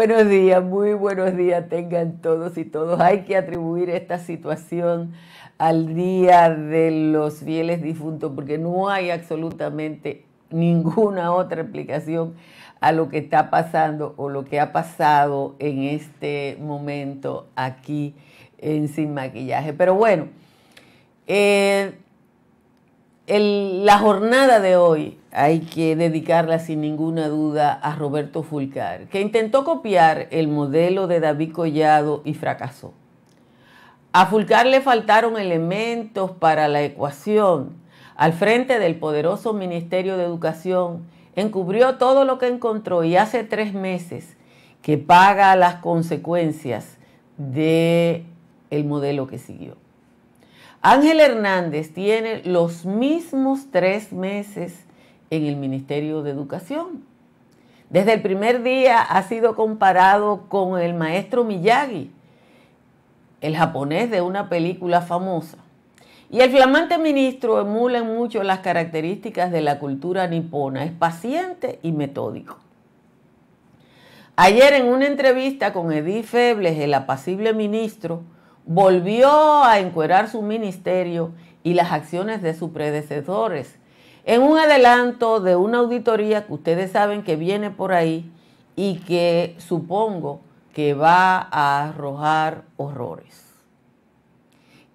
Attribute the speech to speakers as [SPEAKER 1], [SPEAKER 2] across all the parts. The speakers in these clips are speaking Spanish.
[SPEAKER 1] buenos días, muy buenos días tengan todos y todos. Hay que atribuir esta situación al Día de los Fieles Difuntos porque no hay absolutamente ninguna otra explicación a lo que está pasando o lo que ha pasado en este momento aquí en Sin Maquillaje. Pero bueno, eh, la jornada de hoy hay que dedicarla sin ninguna duda a Roberto Fulcar, que intentó copiar el modelo de David Collado y fracasó. A Fulcar le faltaron elementos para la ecuación. Al frente del poderoso Ministerio de Educación, encubrió todo lo que encontró y hace tres meses que paga las consecuencias del el modelo que siguió. Ángel Hernández tiene los mismos tres meses en el Ministerio de Educación. Desde el primer día ha sido comparado con el maestro Miyagi, el japonés de una película famosa. Y el flamante ministro emula mucho las características de la cultura nipona, es paciente y metódico. Ayer en una entrevista con Edith Febles, el apacible ministro, volvió a encuerar su ministerio y las acciones de sus predecesores, en un adelanto de una auditoría que ustedes saben que viene por ahí y que supongo que va a arrojar horrores.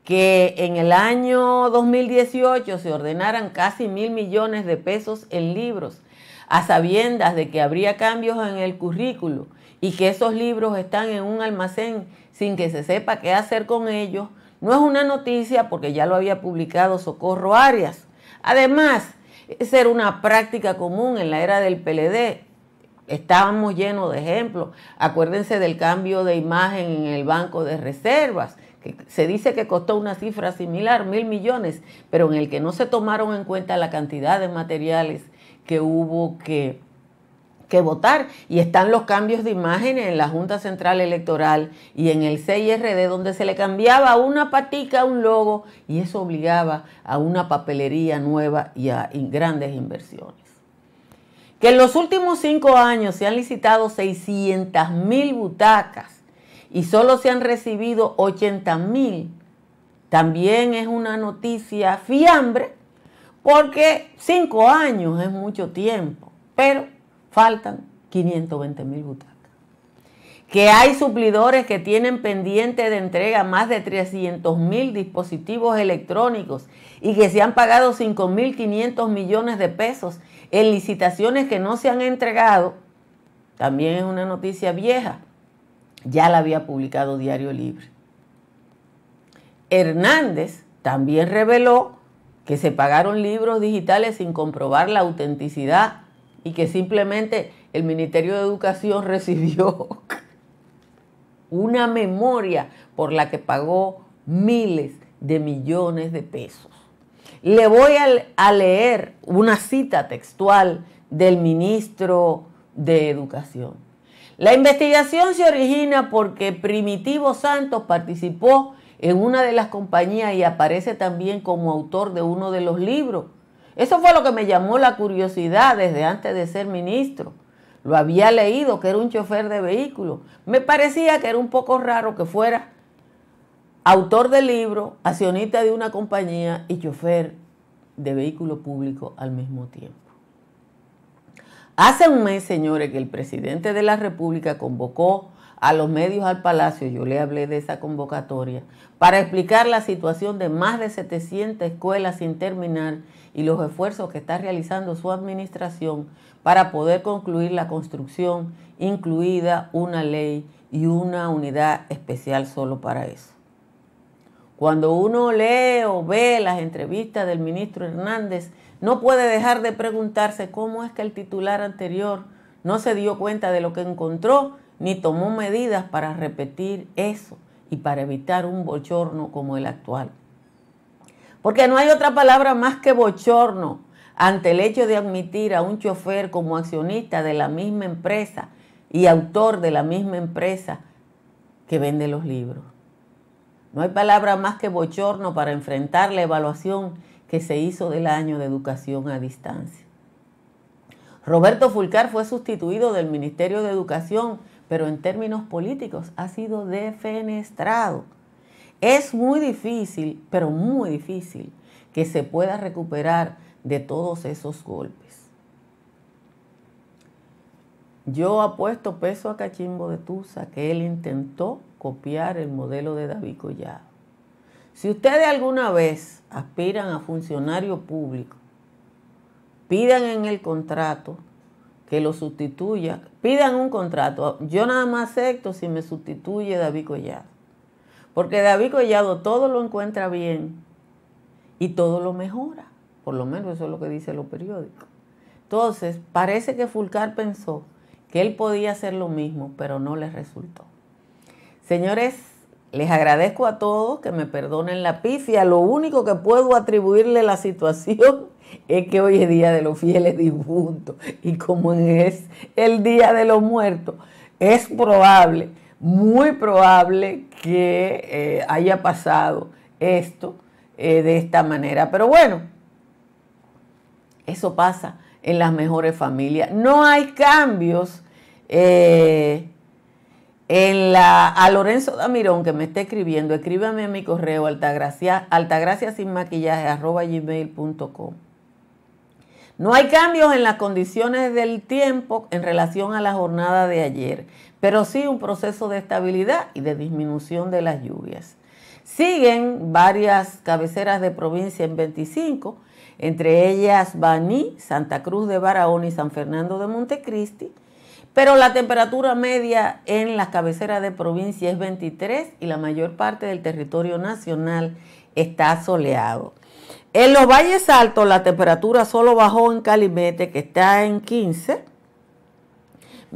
[SPEAKER 1] Que en el año 2018 se ordenaran casi mil millones de pesos en libros, a sabiendas de que habría cambios en el currículo y que esos libros están en un almacén sin que se sepa qué hacer con ellos, no es una noticia porque ya lo había publicado Socorro Arias, Además, esa era una práctica común en la era del PLD. Estábamos llenos de ejemplos. Acuérdense del cambio de imagen en el Banco de Reservas, que se dice que costó una cifra similar, mil millones, pero en el que no se tomaron en cuenta la cantidad de materiales que hubo que votar. Y están los cambios de imágenes en la Junta Central Electoral y en el CIRD, donde se le cambiaba una patica a un logo y eso obligaba a una papelería nueva y a grandes inversiones. Que en los últimos cinco años se han licitado 600 mil butacas y solo se han recibido 80 mil, también es una noticia fiambre, porque cinco años es mucho tiempo. Pero Faltan 520 mil butacas. Que hay suplidores que tienen pendiente de entrega más de 300 mil dispositivos electrónicos y que se han pagado 5.500 millones de pesos en licitaciones que no se han entregado. También es una noticia vieja. Ya la había publicado Diario Libre. Hernández también reveló que se pagaron libros digitales sin comprobar la autenticidad y que simplemente el Ministerio de Educación recibió una memoria por la que pagó miles de millones de pesos. Le voy a, leer una cita textual del ministro de Educación. La investigación se origina porque Primitivo Santos participó en una de las compañías y aparece también como autor de uno de los libros eso fue lo que me llamó la curiosidad desde antes de ser ministro. Lo había leído que era un chofer de vehículo. Me parecía que era un poco raro que fuera autor del libro, accionista de una compañía y chofer de vehículo público al mismo tiempo. Hace un mes, señores, que el presidente de la República convocó a los medios al Palacio, yo le hablé de esa convocatoria, para explicar la situación de más de 700 escuelas sin terminar y los esfuerzos que está realizando su administración para poder concluir la construcción, incluida una ley y una unidad especial solo para eso. Cuando uno lee o ve las entrevistas del ministro Hernández, no puede dejar de preguntarse cómo es que el titular anterior no se dio cuenta de lo que encontró ni tomó medidas para repetir eso y para evitar un bochorno como el actual. Porque no hay otra palabra más que bochorno ante el hecho de admitir a un chofer como accionista de la misma empresa y autor de la misma empresa que vende los libros. No hay palabra más que bochorno para enfrentar la evaluación que se hizo del año de educación a distancia. Roberto Fulcar fue sustituido del Ministerio de Educación, pero en términos políticos ha sido defenestrado. Es muy difícil, pero muy difícil, que se pueda recuperar de todos esos golpes. Yo apuesto peso a Cachimbo de Tusa que él intentó copiar el modelo de David Collado. Si ustedes alguna vez aspiran a funcionario público, pidan en el contrato que lo sustituya, pidan un contrato. Yo nada más acepto si me sustituye David Collado porque David Collado todo lo encuentra bien y todo lo mejora. Por lo menos eso es lo que dice los periódicos. Entonces, parece que Fulcar pensó que él podía hacer lo mismo, pero no le resultó. Señores, les agradezco a todos que me perdonen la pifia. Lo único que puedo atribuirle la situación es que hoy es Día de los Fieles Difuntos. Y como es el Día de los Muertos, es probable muy probable que eh, haya pasado esto eh, de esta manera. Pero bueno, eso pasa en las mejores familias. No hay cambios eh, en la, a Lorenzo Damirón que me está escribiendo. Escríbame a mi correo altagracia, altagracia sin maquillaje arroba gmail.com. No hay cambios en las condiciones del tiempo en relación a la jornada de ayer pero sí un proceso de estabilidad y de disminución de las lluvias. Siguen varias cabeceras de provincia en 25, entre ellas Baní, Santa Cruz de Barahona y San Fernando de Montecristi, pero la temperatura media en las cabeceras de provincia es 23 y la mayor parte del territorio nacional está soleado. En los valles altos la temperatura solo bajó en Calimete, que está en 15,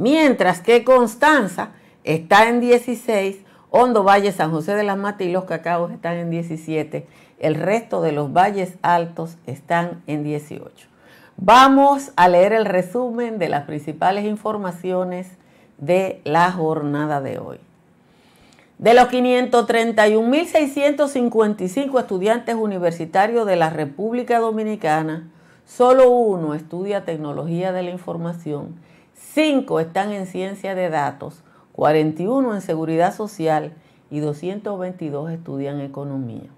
[SPEAKER 1] mientras que Constanza está en 16, Hondo Valle, San José de las Matas y Los Cacaos están en 17, el resto de los valles altos están en 18. Vamos a leer el resumen de las principales informaciones de la jornada de hoy. De los 531.655 estudiantes universitarios de la República Dominicana, solo uno estudia tecnología de la información 5 están en ciencia de datos, 41 en seguridad social y 222 estudian economía.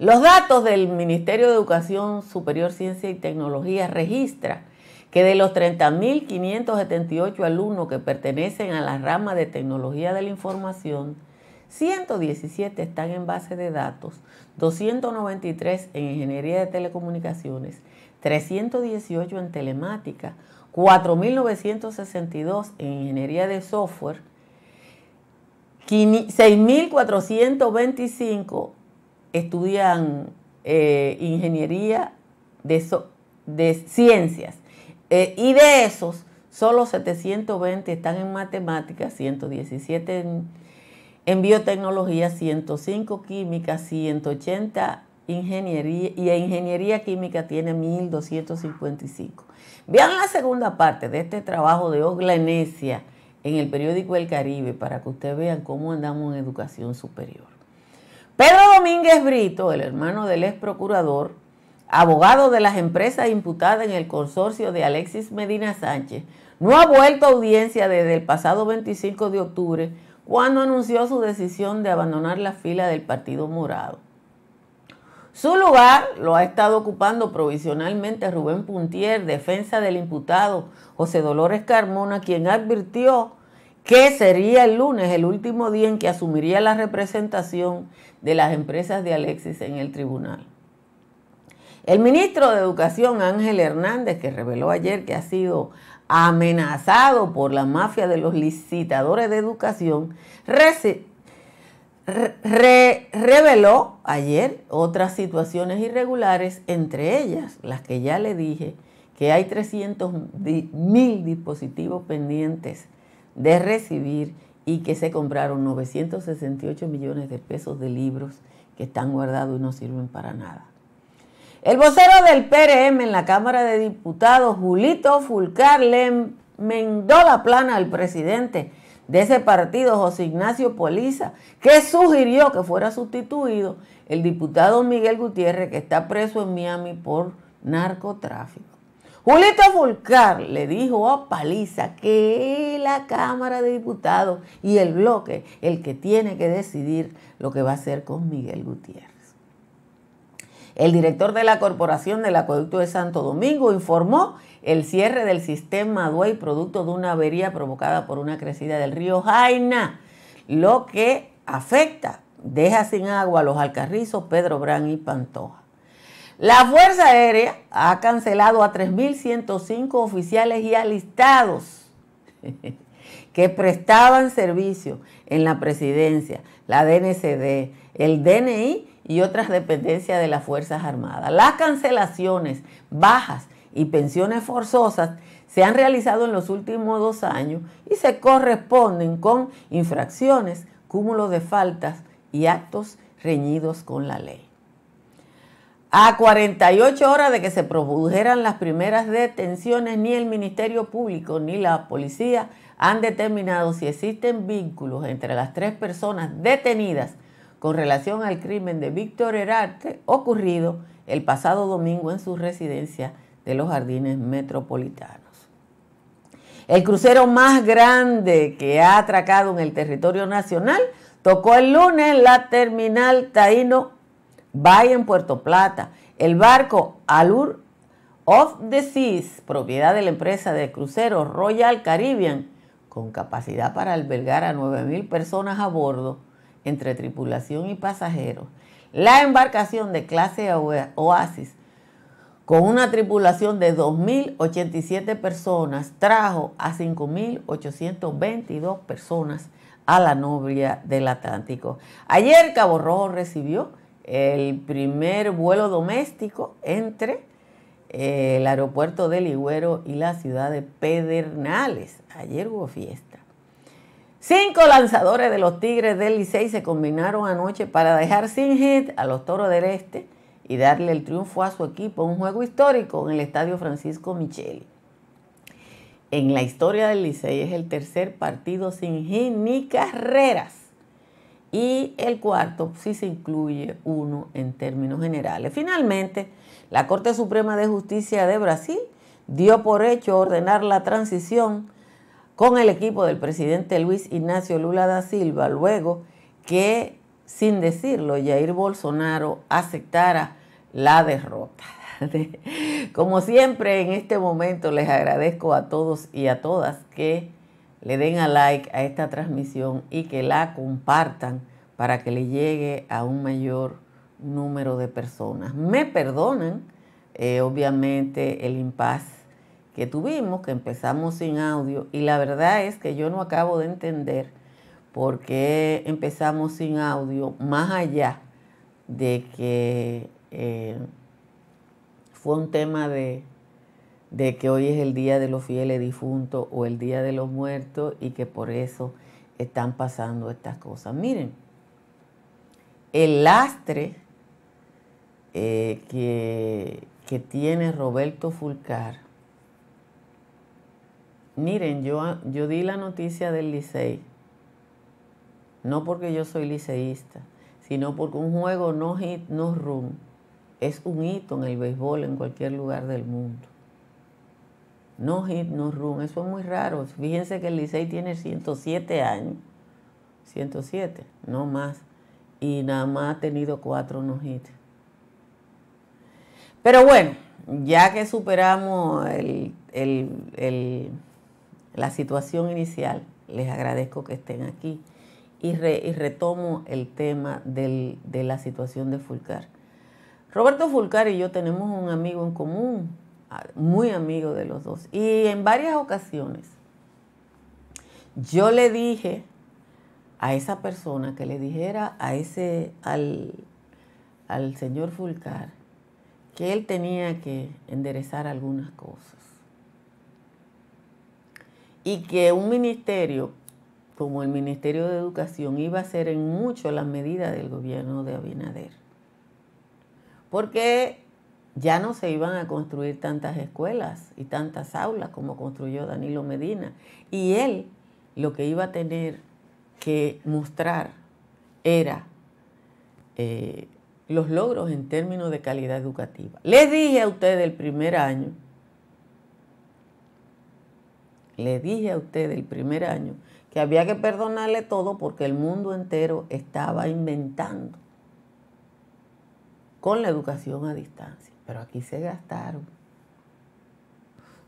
[SPEAKER 1] Los datos del Ministerio de Educación Superior, Ciencia y Tecnología registra que de los 30.578 alumnos que pertenecen a la rama de tecnología de la información, 117 están en base de datos, 293 en ingeniería de telecomunicaciones, 318 en telemática, 4.962 en ingeniería de software, 6.425 estudian eh, ingeniería de, ciencias. Eh, y de esos, solo 720 están en matemáticas, 117 en, en biotecnología, 105 química, 180 ingeniería y ingeniería química tiene 1255. Vean la segunda parte de este trabajo de Ogla en el periódico El Caribe para que ustedes vean cómo andamos en educación superior. Pedro Domínguez Brito, el hermano del ex procurador, abogado de las empresas imputadas en el consorcio de Alexis Medina Sánchez, no ha vuelto a audiencia desde el pasado 25 de octubre, cuando anunció su decisión de abandonar la fila del Partido Morado. Su lugar lo ha estado ocupando provisionalmente Rubén Puntier, defensa del imputado José Dolores Carmona, quien advirtió que sería el lunes el último día en que asumiría la representación de las empresas de Alexis en el tribunal. El ministro de Educación, Ángel Hernández, que reveló ayer que ha sido amenazado por la mafia de los licitadores de educación, reveló ayer otras situaciones irregulares, entre ellas las que ya le dije, que hay 300 mil dispositivos pendientes de recibir y que se compraron 968 millones de pesos de libros que están guardados y no sirven para nada. El vocero del PRM en la Cámara de Diputados, Julito Fulcar, le enmendó la plana al presidente de ese partido, José Ignacio Poliza, que sugirió que fuera sustituido el diputado Miguel Gutiérrez, que está preso en Miami por narcotráfico. Julito Fulcar le dijo a Paliza que la Cámara de Diputados y el bloque el que tiene que decidir lo que va a hacer con Miguel Gutiérrez. El director de la Corporación del Acueducto de Santo Domingo informó el cierre del sistema Duey producto de una avería provocada por una crecida del río Jaina, lo que afecta, deja sin agua a los alcarrizos Pedro Brán y Pantoja. La Fuerza Aérea ha cancelado a 3.105 oficiales y alistados que prestaban servicio en la presidencia, la DNCD, el DNI y otras dependencias de las Fuerzas Armadas. Las cancelaciones, bajas y pensiones forzosas se han realizado en los últimos dos años y se corresponden con infracciones, cúmulos de faltas y actos reñidos con la ley. A 48 horas de que se produjeran las primeras detenciones, ni el Ministerio Público ni la policía han determinado si existen vínculos entre las tres personas detenidas con relación al crimen de Víctor Herarte ocurrido el pasado domingo en su residencia de los Jardines Metropolitanos. El crucero más grande que ha atracado en el territorio nacional tocó el lunes la terminal Taíno Bay en Puerto Plata. El barco Alur of the Seas, propiedad de la empresa de cruceros Royal Caribbean, con capacidad para albergar a 9.000 personas a bordo, entre tripulación y pasajeros, la embarcación de clase Oasis con una tripulación de 2.087 personas trajo a 5.822 personas a la novia del Atlántico. Ayer Cabo Rojo recibió el primer vuelo doméstico entre eh, el aeropuerto de Ligüero y la ciudad de Pedernales. Ayer hubo fiesta. Cinco lanzadores de los Tigres del Licey se combinaron anoche para dejar sin hit a los Toros del Este y darle el triunfo a su equipo en un juego histórico en el Estadio Francisco Micheli. En la historia del Licey es el tercer partido sin hit ni carreras y el cuarto si se incluye uno en términos generales. Finalmente, la Corte Suprema de Justicia de Brasil dio por hecho ordenar la transición con el equipo del presidente Luis Ignacio Lula da Silva, luego que, sin decirlo, Jair Bolsonaro aceptara la derrota. Como siempre, en este momento les agradezco a todos y a todas que le den a like a esta transmisión y que la compartan para que le llegue a un mayor número de personas. Me perdonan, eh, obviamente, el impasse que tuvimos, que empezamos sin audio, y la verdad es que yo no acabo de entender por qué empezamos sin audio, más allá de que eh, fue un tema de, que hoy es el Día de los Fieles Difuntos o el Día de los Muertos y que por eso están pasando estas cosas. Miren, el lastre eh, que, que tiene Roberto Fulcar Miren, yo, ah, yo di la noticia del Licey, no porque yo soy liceísta, sino porque un juego no hit, no run, es un hito en el béisbol en cualquier lugar del mundo. No hit, no run, eso es muy raro. Fíjense que el Licey tiene 107 años, 107, no más, y nada más ha tenido cuatro no hits. Pero bueno, ya que superamos el la situación inicial, les agradezco que estén aquí. Y, retomo el tema de la situación de Fulcar. Roberto Fulcar y yo tenemos un amigo en común, muy amigo de los dos. Y en varias ocasiones yo le dije a esa persona que le dijera a ese, al, al señor Fulcar que él tenía que enderezar algunas cosas y que un ministerio como el Ministerio de Educación iba a ser en mucho las medidas del gobierno de Abinader. Porque ya no se iban a construir tantas escuelas y tantas aulas como construyó Danilo Medina. Y él lo que iba a tener que mostrar era eh, los logros en términos de calidad educativa. Les dije a ustedes el primer año le dije a usted el primer año que había que perdonarle todo porque el mundo entero estaba inventando con la educación a distancia. Pero aquí se gastaron.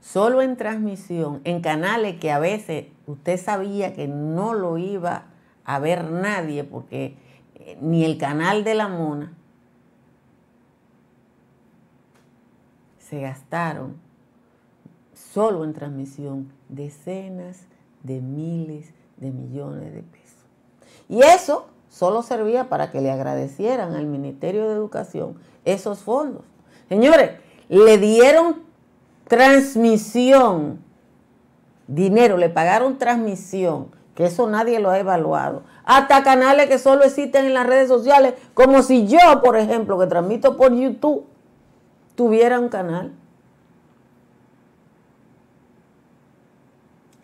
[SPEAKER 1] Solo en transmisión, en canales que a veces usted sabía que no lo iba a ver nadie porque eh, ni el canal de la mona, se gastaron solo en transmisión, decenas de miles de millones de pesos. Y eso solo servía para que le agradecieran al Ministerio de Educación esos fondos. Señores, le dieron transmisión, dinero, le pagaron transmisión, que eso nadie lo ha evaluado. Hasta canales que solo existen en las redes sociales, como si yo, por ejemplo, que transmito por YouTube, tuviera un canal.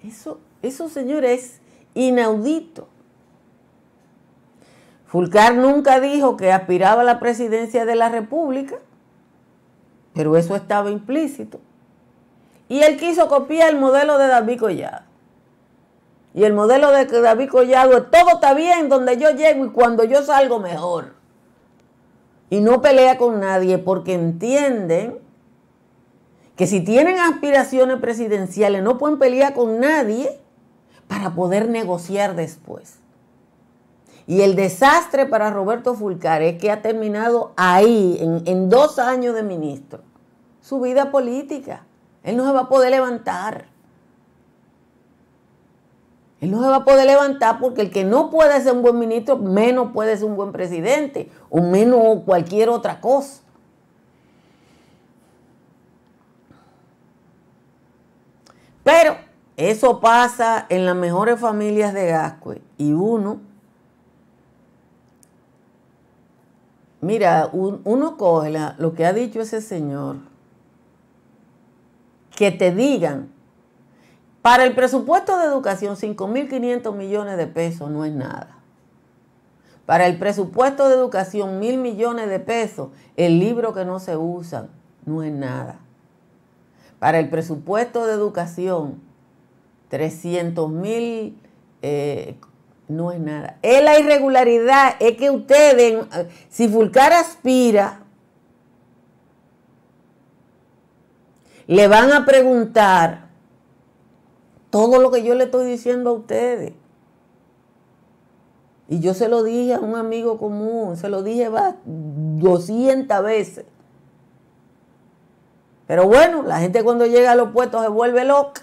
[SPEAKER 1] Eso, eso señor, es inaudito. Fulcar nunca dijo que aspiraba a la presidencia de la República, pero eso estaba implícito. Y él quiso copiar el modelo de David Collado. Y el modelo de David Collado es todo está bien donde yo llego y cuando yo salgo mejor. Y no pelea con nadie porque entienden que si tienen aspiraciones presidenciales no pueden pelear con nadie para poder negociar después. Y el desastre para Roberto Fulcar es que ha terminado ahí, en, dos años de ministro, su vida política. Él no se va a poder levantar. Él no se va a poder levantar porque el que no puede ser un buen ministro, menos puede ser un buen presidente, o menos cualquier otra cosa. Pero eso pasa en las mejores familias de Gascue y uno, mira, uno coge lo que ha dicho ese señor, que te digan, para el presupuesto de educación 5.500 millones de pesos no es nada. Para el presupuesto de educación, mil millones de pesos, el libro que no se usa no es nada para el presupuesto de educación, 300 mil, eh, no es nada. Es la irregularidad, es que ustedes, eh, si Fulcar aspira, le van a preguntar todo lo que yo le estoy diciendo a ustedes. Y yo se lo dije a un amigo común, se lo dije 200 veces. Pero bueno, la gente cuando llega a los puestos se vuelve loca.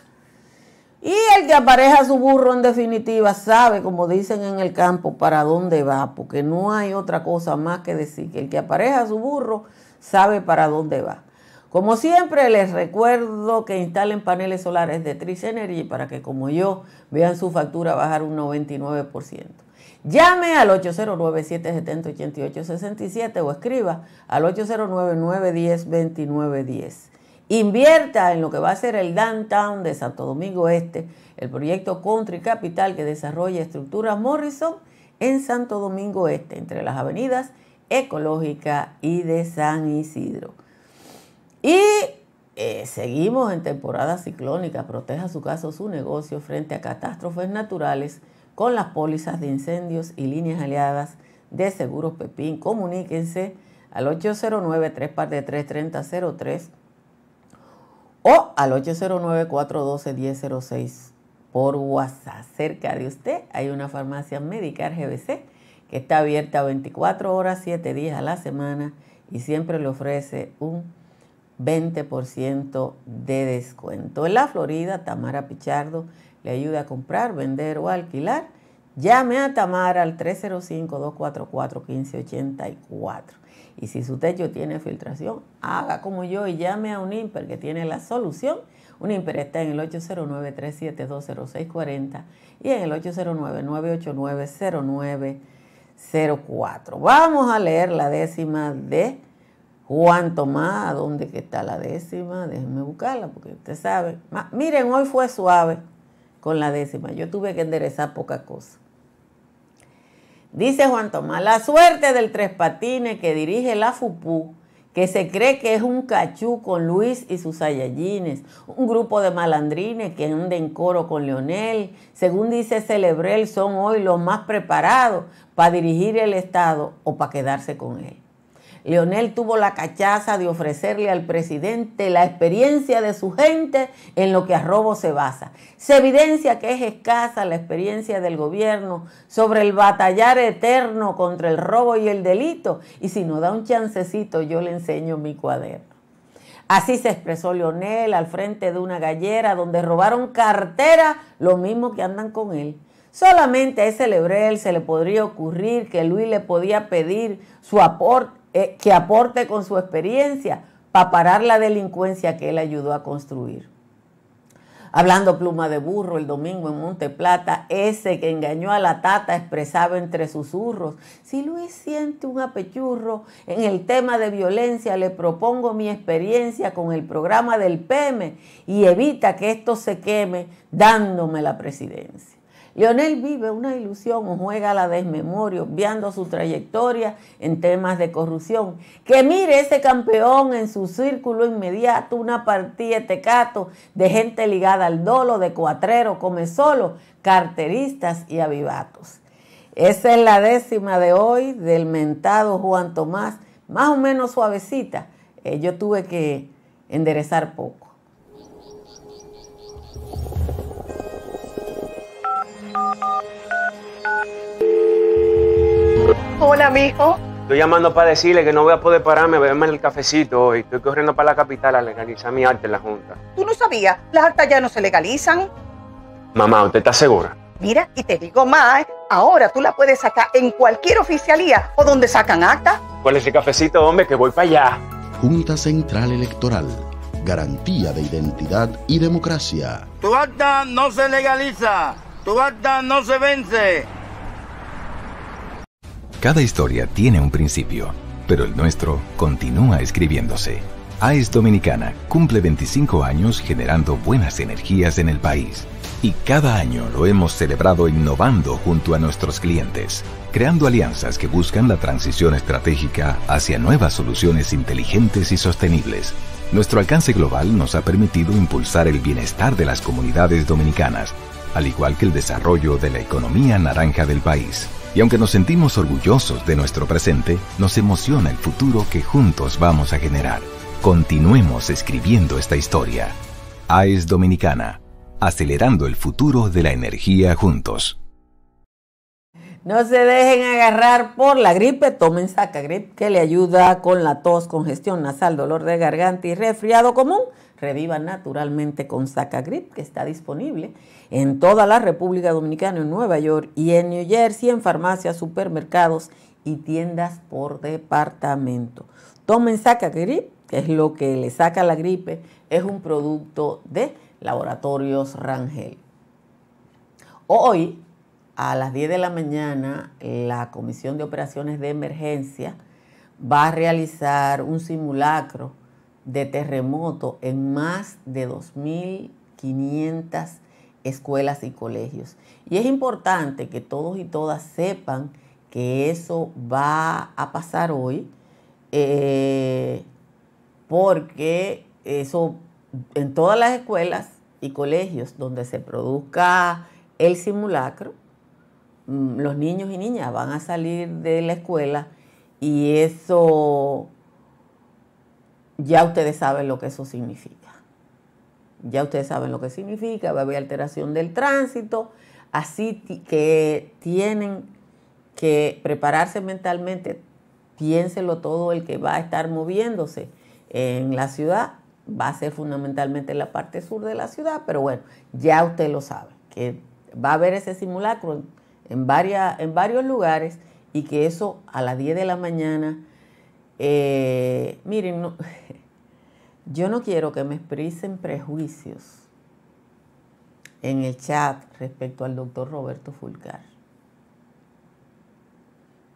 [SPEAKER 1] Y el que apareja su burro en definitiva sabe, como dicen en el campo, para dónde va, porque no hay otra cosa más que decir que el que apareja su burro sabe para dónde va. Como siempre les recuerdo que instalen paneles solares de Tris Energy para que como yo vean su factura bajar un 99%. Llame al 809-770-8867 o escriba al 809-910-2910. Invierta en lo que va a ser el Downtown de Santo Domingo Este, el proyecto Country Capital que desarrolla estructuras Morrison en Santo Domingo Este, entre las avenidas Ecológica y de San Isidro. Y eh, seguimos en temporada ciclónica. Proteja su caso, su negocio frente a catástrofes naturales con las pólizas de incendios y líneas aliadas de Seguros Pepín. Comuníquense al 809-333-3003 o al 809-412-1006 por WhatsApp. Cerca de usted hay una farmacia médica GBC que está abierta 24 horas, 7 días a la semana y siempre le ofrece un 20% de descuento. En la Florida, Tamara Pichardo, le ayuda a comprar, vender o alquilar, llame a Tamara al 305-244-1584. Y si su techo tiene filtración, haga como yo y llame a un IMPER que tiene la solución. Un IMPER está en el 809-3720640 y en el 809-989-0904. Vamos a leer la décima de Juan Tomás. ¿Dónde que está la décima? Déjenme buscarla porque usted sabe. Miren, hoy fue suave con la décima. Yo tuve que enderezar poca cosa. Dice Juan Tomás, la suerte del Tres Patines que dirige la FUPU, que se cree que es un cachú con Luis y sus ayallines, un grupo de malandrines que andan en coro con Leonel, según dice Celebrel, son hoy los más preparados para dirigir el Estado o para quedarse con él. Leonel tuvo la cachaza de ofrecerle al presidente la experiencia de su gente en lo que a robo se basa. Se evidencia que es escasa la experiencia del gobierno sobre el batallar eterno contra el robo y el delito. Y si no da un chancecito, yo le enseño mi cuaderno. Así se expresó Leonel al frente de una gallera donde robaron cartera, lo mismo que andan con él. Solamente a ese Lebrel se le podría ocurrir que Luis le podía pedir su aporte eh, que aporte con su experiencia para parar la delincuencia que él ayudó a construir. Hablando pluma de burro el domingo en Monte Plata, ese que engañó a la tata expresaba entre susurros, si Luis siente un apechurro en el tema de violencia, le propongo mi experiencia con el programa del PM y evita que esto se queme dándome la presidencia. Leonel vive una ilusión o juega a la desmemoria, obviando su trayectoria en temas de corrupción. Que mire ese campeón en su círculo inmediato, una partida de tecato de gente ligada al dolo, de cuatrero, come solo, carteristas y avivatos. Esa es la décima de hoy del mentado Juan Tomás, más o menos suavecita. Eh, yo tuve que enderezar poco. Hola, mijo. Estoy llamando para decirle que no voy a poder pararme a beberme el cafecito hoy. Estoy corriendo para la capital a legalizar mi arte en la Junta. ¿Tú no sabías? Las artes ya no se legalizan. Mamá, ¿usted está segura? Mira, y te digo más, ahora tú la puedes sacar en cualquier oficialía o donde sacan acta. ¿Cuál es el cafecito, hombre? Que voy para allá. Junta Central Electoral. Garantía de identidad y democracia. Tu acta no se legaliza. Tu no se vence. Cada historia tiene un principio, pero el nuestro continúa escribiéndose. AES Dominicana cumple 25 años generando buenas energías en el país y cada año lo hemos celebrado innovando junto a nuestros clientes, creando alianzas que buscan la transición estratégica hacia nuevas soluciones inteligentes y sostenibles. Nuestro alcance global nos ha permitido impulsar el bienestar de las comunidades dominicanas al igual que el desarrollo de la economía naranja del país. Y aunque nos sentimos orgullosos de nuestro presente, nos emociona el futuro que juntos vamos a generar. Continuemos escribiendo esta historia. AES Dominicana, acelerando el futuro de la energía juntos. No se dejen agarrar por la gripe, tomen Saca Sacagrip, que le ayuda con la tos, congestión nasal, dolor de garganta y resfriado común. Reviva Naturalmente con Sacagrip, que está disponible en toda la República Dominicana, en Nueva York y en New Jersey, en farmacias, supermercados y tiendas por departamento. Tomen Sacagrip, que es lo que le saca la gripe, es un producto de Laboratorios Rangel. Hoy, a las 10 de la mañana, la Comisión de Operaciones de Emergencia va a realizar un simulacro de terremoto en más de 2.500 escuelas y colegios. Y es importante que todos y todas sepan que eso va a pasar hoy, eh, porque eso en todas las escuelas y colegios donde se produzca el simulacro, mm, los niños y niñas van a salir de la escuela y eso ya ustedes saben lo que eso significa. Ya ustedes saben lo que significa, va a haber alteración del tránsito, así que tienen que prepararse mentalmente, piénselo todo el que va a estar moviéndose en la ciudad, va a ser fundamentalmente en la parte sur de la ciudad, pero bueno, ya usted lo sabe, que va a haber ese simulacro en varios lugares y que eso a las 10 de la mañana eh, miren, yo no quiero que me expresen prejuicios en el chat respecto al doctor Roberto Fulcar.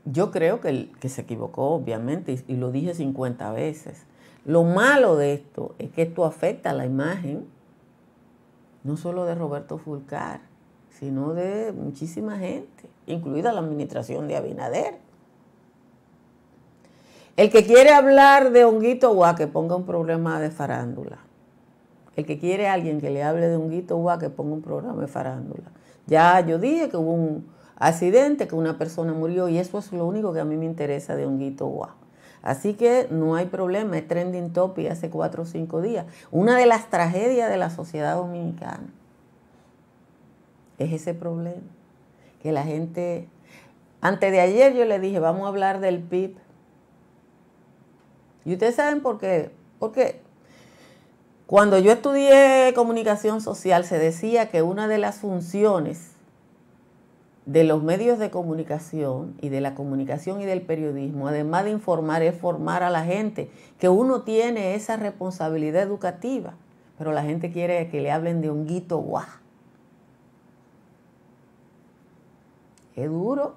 [SPEAKER 1] Yo creo que, que se equivocó, obviamente, y, lo dije 50 veces. Lo malo de esto es que esto afecta la imagen, no solo de Roberto Fulcar, sino de muchísima gente, incluida la administración de Abinader. El que quiere hablar de honguito gua que ponga un problema de farándula. El que quiere a alguien que le hable de honguito gua que ponga un programa de farándula. Ya yo dije que hubo un accidente, que una persona murió y eso es lo único que a mí me interesa de honguito gua. Así que no hay problema, es trending topic hace cuatro o cinco días. Una de las tragedias de la sociedad dominicana es ese problema. Que la gente, antes de ayer yo le dije, vamos a hablar del PIB y ustedes saben por qué. Porque cuando yo estudié comunicación social se decía que una de las funciones de los medios de comunicación y de la comunicación y del periodismo, además de informar, es formar a la gente, que uno tiene esa responsabilidad educativa, pero la gente quiere que le hablen de un guito guau. Es duro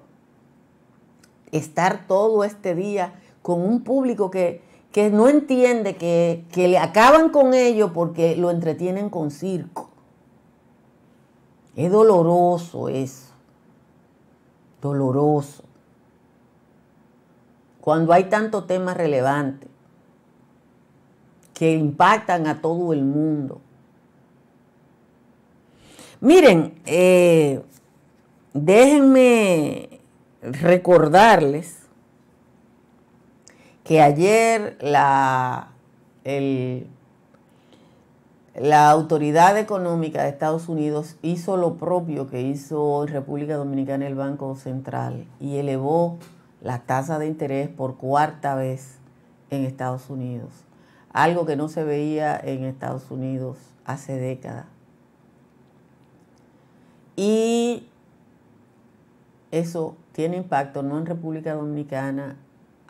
[SPEAKER 1] estar todo este día con un público que que no entiende que, le acaban con ello porque lo entretienen con circo. Es doloroso eso. Doloroso. Cuando hay tanto temas relevantes que impactan a todo el mundo. Miren, eh, déjenme recordarles que ayer la, la autoridad económica de Estados Unidos hizo lo propio que hizo en República Dominicana el Banco Central y elevó la tasa de interés por cuarta vez en Estados Unidos, algo que no se veía en Estados Unidos hace décadas. Y eso tiene impacto no en República Dominicana,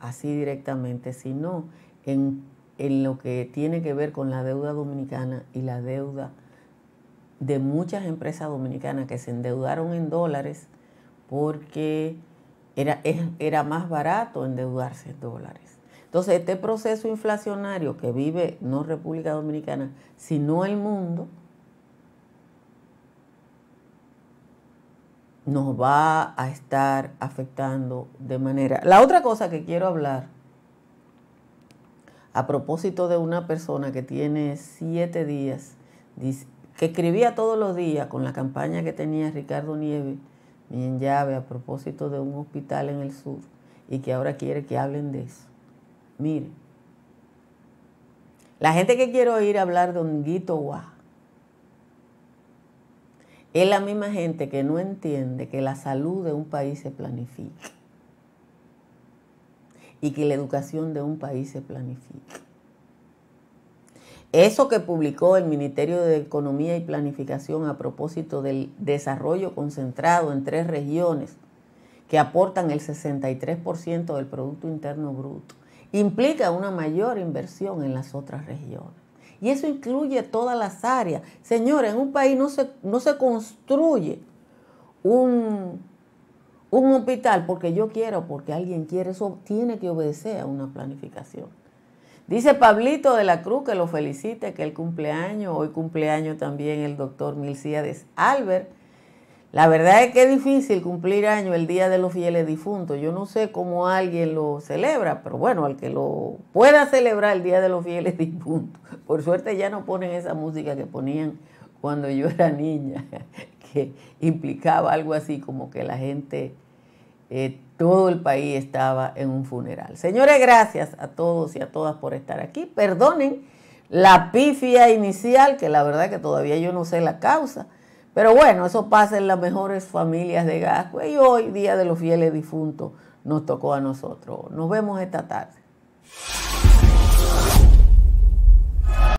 [SPEAKER 1] así directamente, sino en, en lo que tiene que ver con la deuda dominicana y la deuda de muchas empresas dominicanas que se endeudaron en dólares porque era, era más barato endeudarse en dólares. Entonces, este proceso inflacionario que vive no República Dominicana, sino el mundo, nos va a estar afectando de manera. La otra cosa que quiero hablar, a propósito de una persona que tiene siete días, que escribía todos los días con la campaña que tenía Ricardo Nieves, mi en llave, a propósito de un hospital en el sur, y que ahora quiere que hablen de eso. Mire, la gente que quiero ir a hablar de guito Guá, es la misma gente que no entiende que la salud de un país se planifica y que la educación de un país se planifica. Eso que publicó el Ministerio de Economía y Planificación a propósito del desarrollo concentrado en tres regiones que aportan el 63% del Producto Interno Bruto implica una mayor inversión en las otras regiones. Y eso incluye todas las áreas. Señores, en un país no se, no se construye un, un hospital porque yo quiero, porque alguien quiere. Eso tiene que obedecer a una planificación. Dice Pablito de la Cruz que lo felicite, que el cumpleaños, hoy cumpleaños también el doctor Milciades Albert la verdad es que es difícil cumplir año el Día de los Fieles Difuntos. Yo no sé cómo alguien lo celebra, pero bueno, al que lo pueda celebrar el Día de los Fieles Difuntos. Por suerte ya no ponen esa música que ponían cuando yo era niña, que implicaba algo así como que la gente, eh, todo el país estaba en un funeral. Señores, gracias a todos y a todas por estar aquí. Perdonen la pifia inicial, que la verdad que todavía yo no sé la causa pero bueno, eso pasa en las mejores familias de Gasco pues, y hoy, Día de los Fieles Difuntos, nos tocó a nosotros. Nos vemos esta tarde.